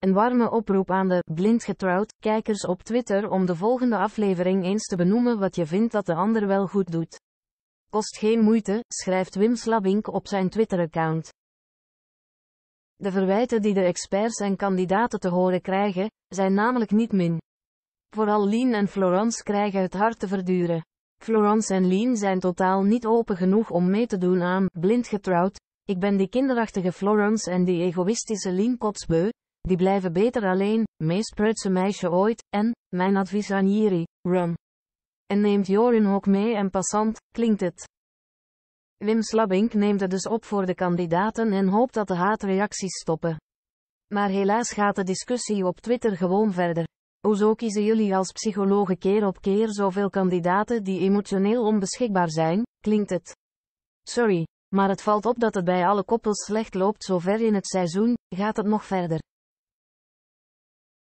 Een warme oproep aan de blind getrouwd kijkers op Twitter om de volgende aflevering eens te benoemen wat je vindt dat de ander wel goed doet. Kost geen moeite, schrijft Wim Slabink op zijn Twitter-account. De verwijten die de experts en kandidaten te horen krijgen, zijn namelijk niet min. Vooral Lien en Florence krijgen het hard te verduren. Florence en Lien zijn totaal niet open genoeg om mee te doen aan blind getrouwd. Ik ben die kinderachtige Florence en die egoïstische Lien kotsbeu, die blijven beter alleen, meest prutse meisje ooit, en, mijn advies aan Jiri, run. En neemt Jorin ook mee en passant, klinkt het. Wim Slabink neemt het dus op voor de kandidaten en hoopt dat de haatreacties stoppen. Maar helaas gaat de discussie op Twitter gewoon verder. Hoezo kiezen jullie als psychologen keer op keer zoveel kandidaten die emotioneel onbeschikbaar zijn, klinkt het. Sorry, maar het valt op dat het bij alle koppels slecht loopt zover in het seizoen, gaat het nog verder.